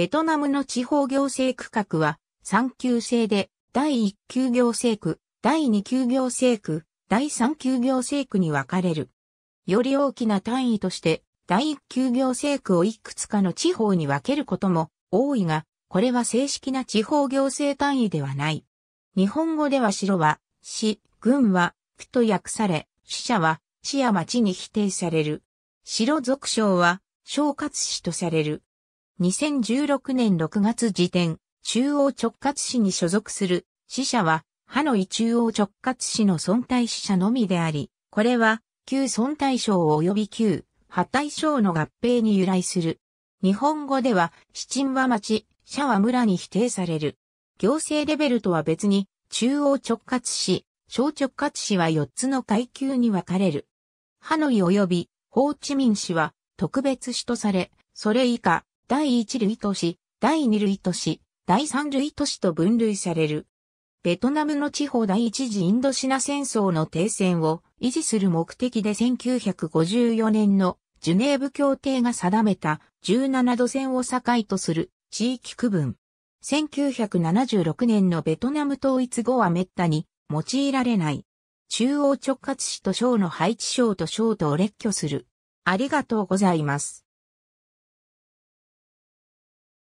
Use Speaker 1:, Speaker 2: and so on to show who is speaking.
Speaker 1: ベトナムの地方行政区画は3級制で、第1級行
Speaker 2: 政区、第2級行政区、第3級行政区に分かれる。より大きな単位として、第1級行政区をいくつかの地方に分けることも多いが、これは正式な地方行政単位ではない。日本語では城は、市、郡は、区と訳され、死者は、市や町に否定される。城属省は、小轄市とされる。2016年6月時点、中央直轄市に所属する死者は、ハノイ中央直轄市の存在死者のみであり、これは、旧存在省及び旧、破体省の合併に由来する。日本語では、七鎮は町、社は村に否定される。行政レベルとは別に、中央直轄市、小直轄市は4つの階級に分かれる。ハノイ及び、ホーチミン市は特別市とされ、それ以下、第1類都市、第2類都市、第3類都市と分類される。ベトナムの地方第一次インドシナ戦争の停戦を維持する目的で1954年のジュネーブ協定が定めた17度線を境とする地域区分。1976年のベトナム統一後は滅多に用いられない。中央直轄市と省の配置省と省とを列
Speaker 1: 挙する。ありがとうございます。